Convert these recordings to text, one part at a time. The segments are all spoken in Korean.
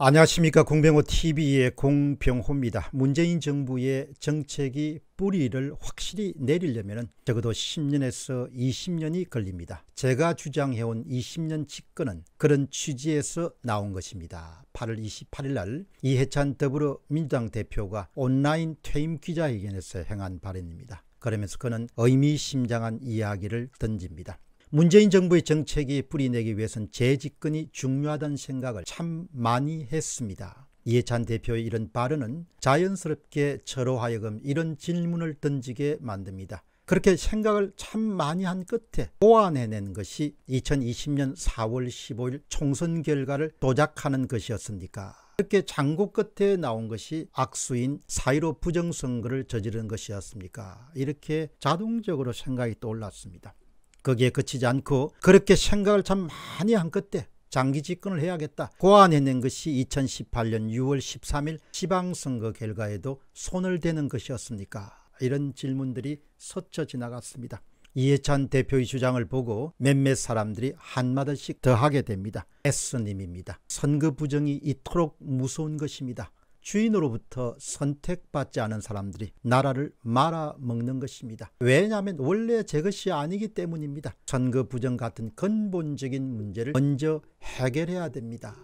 안녕하십니까 공병호TV의 공병호입니다. 문재인 정부의 정책이 뿌리를 확실히 내리려면 적어도 10년에서 20년이 걸립니다. 제가 주장해온 20년 집권은 그런 취지에서 나온 것입니다. 8월 28일 날 이해찬 더불어민주당 대표가 온라인 퇴임 기자회견에서 행한 발언입니다. 그러면서 그는 의미심장한 이야기를 던집니다. 문재인 정부의 정책이 뿌리내기 위해선 재집권이 중요하다는 생각을 참 많이 했습니다. 이해찬 대표의 이런 발언은 자연스럽게 저로 하여금 이런 질문을 던지게 만듭니다. 그렇게 생각을 참 많이 한 끝에 보완해낸 것이 2020년 4월 15일 총선 결과를 도작하는 것이었습니까? 이렇게 장고 끝에 나온 것이 악수인 사1로 부정선거를 저지른 것이었습니까? 이렇게 자동적으로 생각이 떠올랐습니다. 거기에 그치지 않고 그렇게 생각을 참 많이 한 그때 장기 집권을 해야겠다 고안해낸 것이 2018년 6월 13일 지방선거 결과에도 손을 대는 것이었습니까? 이런 질문들이 스쳐 지나갔습니다. 이해찬 대표의 주장을 보고 몇몇 사람들이 한마디씩 더하게 됩니다. S님입니다. 선거 부정이 이토록 무서운 것입니다. 주인으로부터 선택받지 않은 사람들이 나라를 말아먹는 것입니다. 왜냐하면 원래 제 것이 아니기 때문입니다. 선거 부정 같은 근본적인 문제를 먼저 해결해야 됩니다.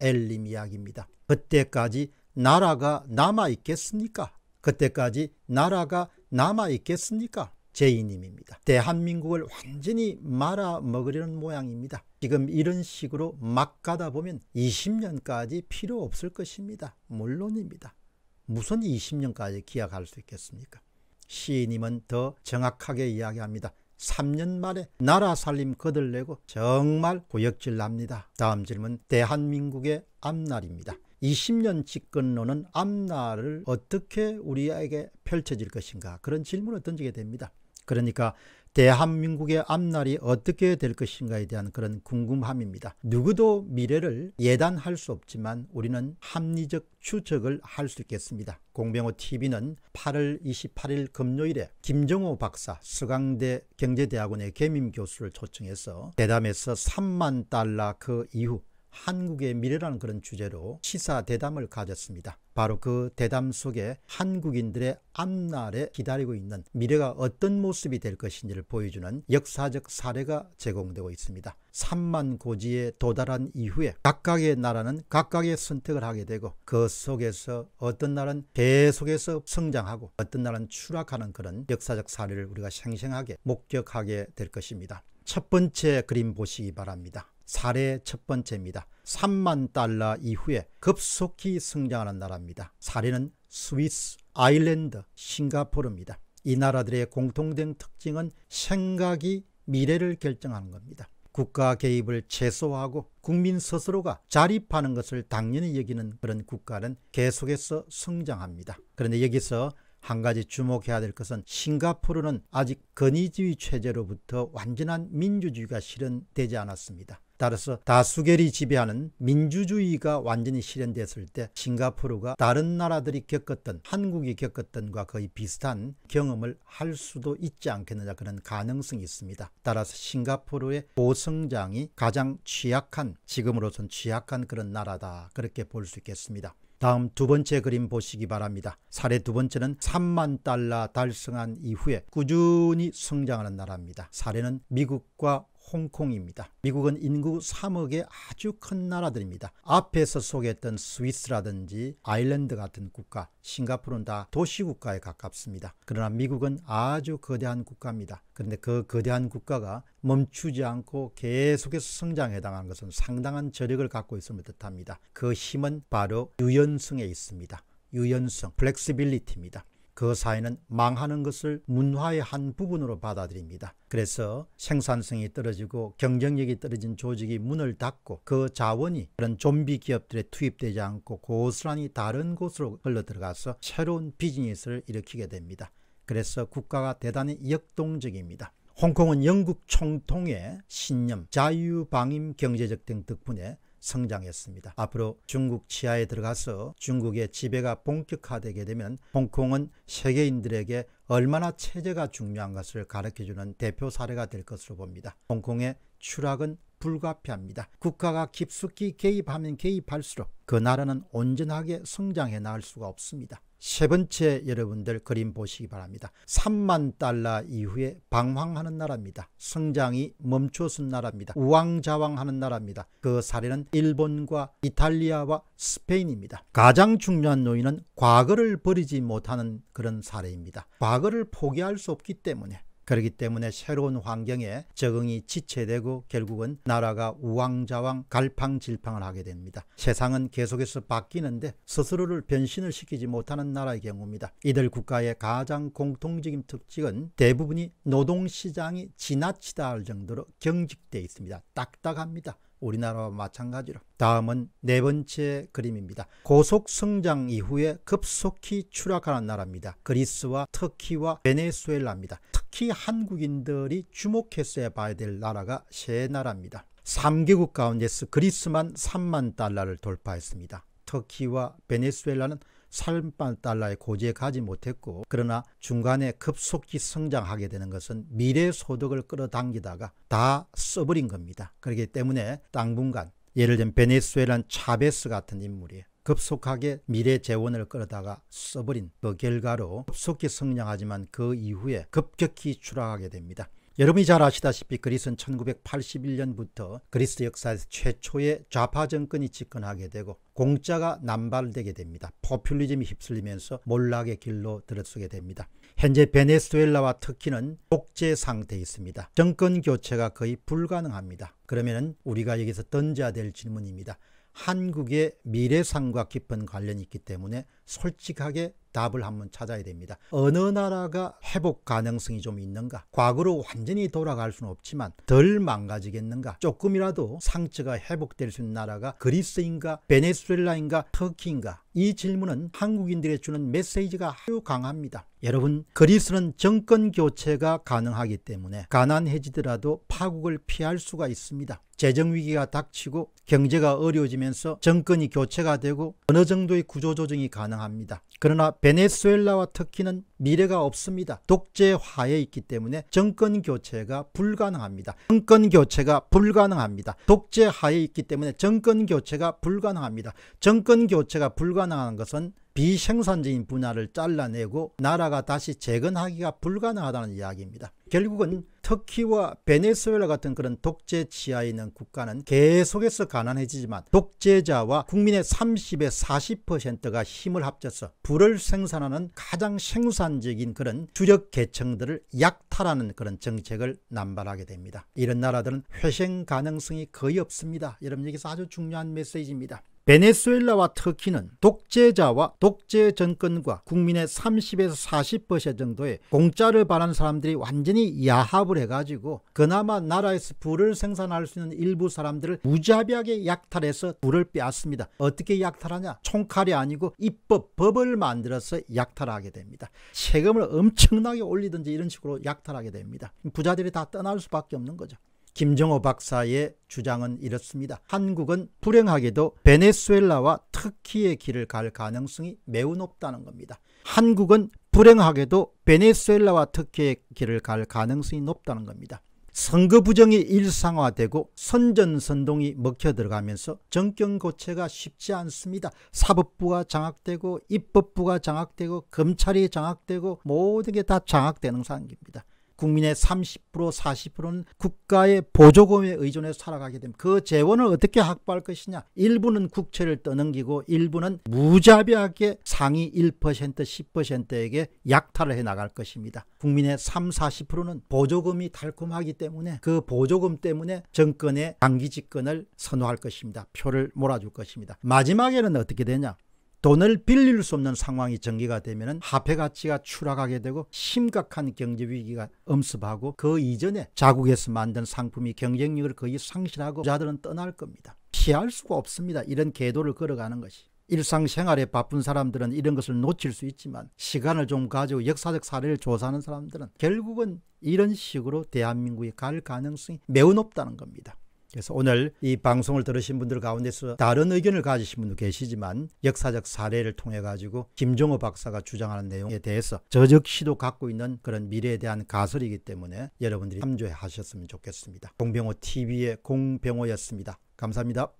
엘림 이야기입니다. 그때까지 나라가 남아있겠습니까? 그때까지 나라가 남아있겠습니까? 제이님입니다. 대한민국을 완전히 말아먹으려는 모양입니다. 지금 이런 식으로 막 가다 보면 20년까지 필요 없을 것입니다. 물론입니다. 무슨 20년까지 기약할 수 있겠습니까? 시인님은 더 정확하게 이야기합니다. 3년 만에 나라 살림 거들내고 정말 고역질납니다. 다음 질문 대한민국의 앞날입니다. 20년 집권론은 앞날을 어떻게 우리에게 펼쳐질 것인가 그런 질문을 던지게 됩니다. 그러니까 대한민국의 앞날이 어떻게 될 것인가에 대한 그런 궁금함입니다. 누구도 미래를 예단할 수 없지만 우리는 합리적 추측을 할 수 있겠습니다. 공병호 TV는 8월 28일 금요일에 김정호 박사 서강대 경제대학원의 개임 교수를 초청해서 대담에서 3만 달러 그 이후 한국의 미래라는 그런 주제로 시사 대담을 가졌습니다. 바로 그 대담 속에 한국인들의 앞날에 기다리고 있는 미래가 어떤 모습이 될 것인지를 보여주는 역사적 사례가 제공되고 있습니다. 3만 고지에 도달한 이후에 각각의 나라는 각각의 선택을 하게 되고 그 속에서 어떤 날은 는 계속해서 성장하고 어떤 날은 추락하는 그런 역사적 사례를 우리가 생생하게 목격하게 될 것입니다. 첫 번째 그림 보시기 바랍니다. 사례 첫 번째입니다. 3만 달러 이후에 급속히 성장하는 나라입니다. 사례는 스위스, 아일랜드, 싱가포르입니다. 이 나라들의 공통된 특징은 생각이 미래를 결정하는 겁니다. 국가 개입을 최소화하고 국민 스스로가 자립하는 것을 당연히 여기는 그런 국가는 계속해서 성장합니다. 그런데 여기서 한 가지 주목해야 될 것은 싱가포르는 아직 건의주의 체제로부터 완전한 민주주의가 실현되지 않았습니다. 따라서 다수결이 지배하는 민주주의가 완전히 실현됐을 때 싱가포르가 다른 나라들이 겪었던 한국이 겪었던 과 거의 비슷한 경험을 할 수도 있지 않겠느냐 그런 가능성이 있습니다. 따라서 싱가포르의 고성장이 가장 취약한 지금으로선 취약한 그런 나라다 그렇게 볼 수 있겠습니다. 다음 두 번째 그림 보시기 바랍니다. 사례 두 번째는 3만 달러 달성한 이후에 꾸준히 성장하는 나라입니다. 사례는 미국과 홍콩입니다. 미국은 인구 3억의 아주 큰 나라들입니다. 앞에서 소개했던 스위스라든지 아일랜드 같은 국가, 싱가포르는 다 도시국가에 가깝습니다. 그러나 미국은 아주 거대한 국가입니다. 그런데 그 거대한 국가가 멈추지 않고 계속해서 성장해 당한 것은 상당한 저력을 갖고 있음을 뜻합니다. 그 힘은 바로 유연성에 있습니다. 유연성, 플렉시빌리티입니다. 그 사회는 망하는 것을 문화의 한 부분으로 받아들입니다. 그래서 생산성이 떨어지고 경쟁력이 떨어진 조직이 문을 닫고 그 자원이 그런 좀비 기업들에 투입되지 않고 고스란히 다른 곳으로 흘러 들어가서 새로운 비즈니스를 일으키게 됩니다. 그래서 국가가 대단히 역동적입니다. 홍콩은 영국 총통의 신념, 자유방임 경제적 등 덕분에 성장했습니다. 앞으로 중국 치하에 들어가서 중국의 지배가 본격화되게 되면 홍콩은 세계인들에게 얼마나 체제가 중요한 것을 가르쳐주는 대표 사례가 될 것으로 봅니다. 홍콩의 추락은 불가피합니다. 국가가 깊숙이 개입하면 개입할수록 그 나라는 온전하게 성장해 나갈 수가 없습니다. 세 번째 여러분들 그림 보시기 바랍니다. 3만 달러 이후에 방황하는 나라입니다. 성장이 멈춰선 나라입니다. 우왕좌왕하는 나라입니다. 그 사례는 일본과 이탈리아와 스페인입니다. 가장 중요한 요인은 과거를 버리지 못하는 그런 사례입니다. 과거를 포기할 수 없기 때문에 그렇기 때문에 새로운 환경에 적응이 지체되고 결국은 나라가 우왕좌왕 갈팡질팡을 하게 됩니다. 세상은 계속해서 바뀌는데 스스로를 변신을 시키지 못하는 나라의 경우입니다. 이들 국가의 가장 공통적인 특징은 대부분이 노동시장이 지나치다 할 정도로 경직돼 있습니다. 딱딱합니다. 우리나라와 마찬가지로. 다음은 네 번째 그림입니다. 고속 성장 이후에 급속히 추락하는 나라입니다. 그리스와 터키와 베네수엘라입니다. 특히 한국인들이 주목했어야 봐야 될 나라가 세 나라입니다. 3개국 가운데서 그리스만 3만 달러를 돌파했습니다. 터키와 베네수엘라는 3만 달러의 고지에 가지 못했고 그러나 중간에 급속히 성장하게 되는 것은 미래 소득을 끌어당기다가 다 써버린 겁니다. 그렇기 때문에 당분간 예를 들면 베네수엘란 차베스 같은 인물이 에요 급속하게 미래 재원을 끌어다가 써버린 그 결과로 급속히 성장하지만 그 이후에 급격히 추락하게 됩니다. 여러분이 잘 아시다시피 그리스는 1981년부터 그리스 역사에서 최초의 좌파 정권이 집권하게 되고 공짜가 남발되게 됩니다. 포퓰리즘이 휩쓸리면서 몰락의 길로 들어서게 됩니다. 현재 베네수엘라와 터키는 독재 상태에 있습니다. 정권 교체가 거의 불가능합니다. 그러면 우리가 여기서 던져야 될 질문입니다. 한국의 미래상과 깊은 관련이 있기 때문에 솔직하게 답을 한번 찾아야 됩니다. 어느 나라가 회복 가능성이 좀 있는가? 과거로 완전히 돌아갈 수는 없지만 덜 망가지겠는가? 조금이라도 상처가 회복될 수 있는 나라가 그리스인가, 베네수엘라인가, 터키인가? 이 질문은 한국인들의 주는 메시지가 아주 강합니다. 여러분 그리스는 정권 교체가 가능하기 때문에 가난해지더라도 파국을 피할 수가 있습니다. 재정위기가 닥치고 경제가 어려워지면서 정권이 교체가 되고 어느 정도의 구조조정이 가능합니다. 그러나 베네수엘라와 터키는 미래가 없습니다. 독재화에 있기 때문에 정권 교체가 불가능합니다. 정권 교체가 불가능합니다. 독재화에 있기 때문에 정권 교체가 불가능합니다. 정권 교체가 불가능한 것은 비생산적인 분야를 잘라내고 나라가 다시 재건하기가 불가능하다는 이야기입니다. 결국은 터키와 베네수엘라 같은 그런 독재 지하에 있는 국가는 계속해서 가난해지지만 독재자와 국민의 30에 40%가 힘을 합쳐서 불을 생산하는 가장 생산적인 그런 주력 계층들을 약탈하는 그런 정책을 남발하게 됩니다. 이런 나라들은 회생 가능성이 거의 없습니다. 여러분 여기서 아주 중요한 메시지입니다. 베네수엘라와 터키는 독재자와 독재 정권과 국민의 30에서 40% 정도의 공짜를 바라는 사람들이 완전히 완 야합을 해가지고 그나마 나라에서 불을 생산할 수 있는 일부 사람들을 무자비하게 약탈해서 불을 빼앗습니다. 어떻게 약탈하냐? 총칼이 아니고 입법, 법을 만들어서 약탈하게 됩니다. 세금을 엄청나게 올리든지 이런 식으로 약탈하게 됩니다. 부자들이 다 떠날 수밖에 없는 거죠. 김정호 박사의 주장은 이렇습니다. 한국은 불행하게도 베네수엘라와 터키의 길을 갈 가능성이 매우 높다는 겁니다. 한국은 불행하게도 베네수엘라와 터키의 길을 갈 가능성이 높다는 겁니다. 선거 부정이 일상화되고 선전선동이 먹혀 들어가면서 정권 교체가 쉽지 않습니다. 사법부가 장악되고 입법부가 장악되고 검찰이 장악되고 모든 게 다 장악되는 상황입니다. 국민의 30% 40%는 국가의 보조금에 의존해서 살아가게 되면 그 재원을 어떻게 확보할 것이냐 일부는 국채를 떠넘기고 일부는 무자비하게 상위 1% 10%에게 약탈을 해나갈 것입니다. 국민의 3 0 40%는 보조금이 달콤하기 때문에 그 보조금 때문에 정권의 장기 집권을 선호할 것입니다. 표를 몰아줄 것입니다. 마지막에는 어떻게 되냐 돈을 빌릴 수 없는 상황이 전개가 되면 화폐 가치가 추락하게 되고 심각한 경제 위기가 엄습하고 그 이전에 자국에서 만든 상품이 경쟁력을 거의 상실하고 부자들은 떠날 겁니다. 피할 수가 없습니다. 이런 궤도를 걸어가는 것이. 일상생활에 바쁜 사람들은 이런 것을 놓칠 수 있지만 시간을 좀 가지고 역사적 사례를 조사하는 사람들은 결국은 이런 식으로 대한민국에갈 가능성이 매우 높다는 겁니다. 그래서 오늘 이 방송을 들으신 분들 가운데서 다른 의견을 가지신 분도 계시지만 역사적 사례를 통해 가지고 김종호 박사가 주장하는 내용에 대해서 저 즉시도 갖고 있는 그런 미래에 대한 가설이기 때문에 여러분들이 참조 하셨으면 좋겠습니다. 공병호 TV의 공병호였습니다. 감사합니다.